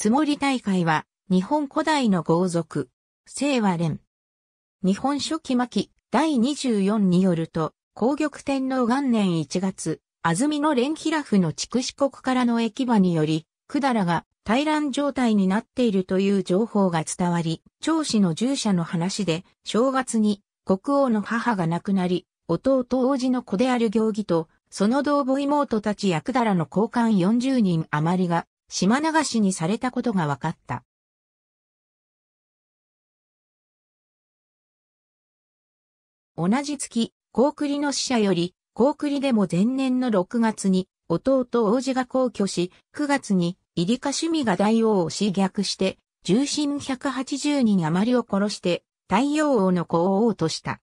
つもり大会は、日本古代の豪族、清和連。日本初期巻第24によると、皇玉天皇元年1月、安曇の連平府の筑紫国からの駅場により、百済が対乱状態になっているという情報が伝わり、長子の従者の話で、正月に国王の母が亡くなり、弟王子の子である行儀と、その同母妹たちや百済の交換40人余りが島流しにされたことが分かった。同じ月、高栗の死者より、高栗でも前年の6月に、弟王子が皇居し、9月に、イリカ趣味が大王を侵逆して、重心180人余りを殺して、太陽王の子を王とした。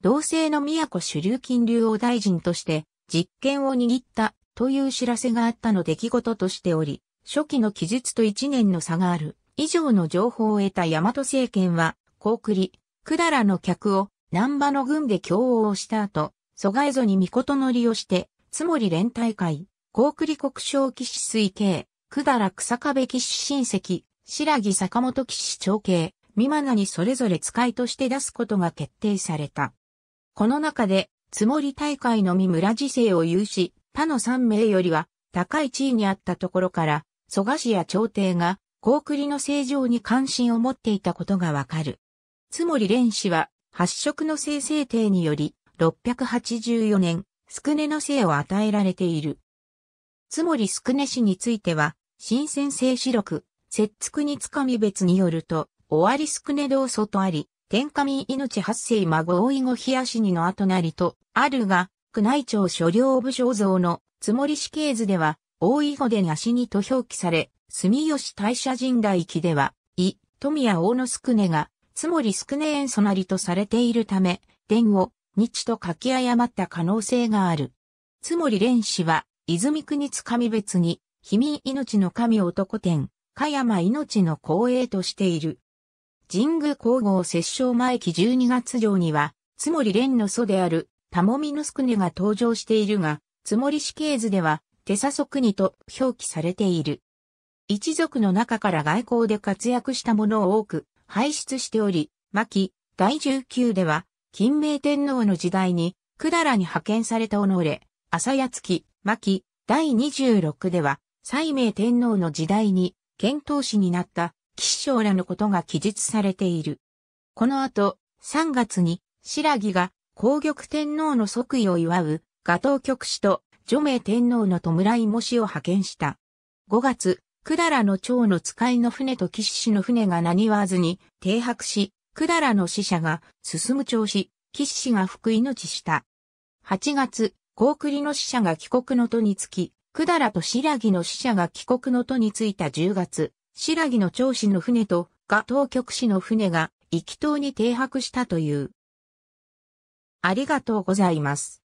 同姓の都主流金流王大臣として、実権を握ったという知らせがあったの出来事としており、初期の記述と1年の差がある。以上の情報を得た大和政権は、高栗、百済の客を南波の軍で共応した後、蘇外蝦に御乗りをして、つもり連帯会、高栗国商騎士水系、百済草壁騎士親戚、白木坂本騎士長系、三マナにそれぞれ使いとして出すことが決定された。この中で、つもり大会のみ村辞世を有し、他の三名よりは高い地位にあったところから、蘇我氏や朝廷が、高栗の正常に関心を持っていたことがわかる。つもり蓮氏は、発色の生成帝により、684年、宿根の姓を与えられている。つもり宿根氏については、新鮮性四録、節畜につかみ別によると、終わり宿根同祖とあり、天下民命八世孫追後冷やしにの後なりと、あるが、宮内庁所領部肖像の津もり死刑図では、大井御で足にと表記され、住吉大社神代記では、伊、富谷大野宿根が、津もり宿根園そなりとされているため、伝を、日と書き誤った可能性がある。津もり蓮氏は、泉国津み別に、秘民命の神男天、加山命の光栄としている。神宮皇后摂政前期12月上には、津もり蓮の祖であるタモミヌスクネが登場しているが、つもり死刑図では、テサソクニと表記されている。一族の中から外交で活躍した者を多く排出しており、牧、第19では、金明天皇の時代に、ダラに派遣された己、朝やつき、牧、第26では、西明天皇の時代に、遣唐使になった、騎士将らのことが記述されている。この後、3月に、白木が皇玉天皇の即位を祝う、画頭局使と、除名天皇の弔い模試を派遣した。5月、百済の長の使いの船と岸氏の船が何わずに停泊し、百済の死者が進む調子、岸氏が福命した。8月、高栗の死者が帰国の都につき、百済と白木の死者が帰国の都についた10月、白木の長子の船と、が当局士の船が、行き島に停泊したという。ありがとうございます。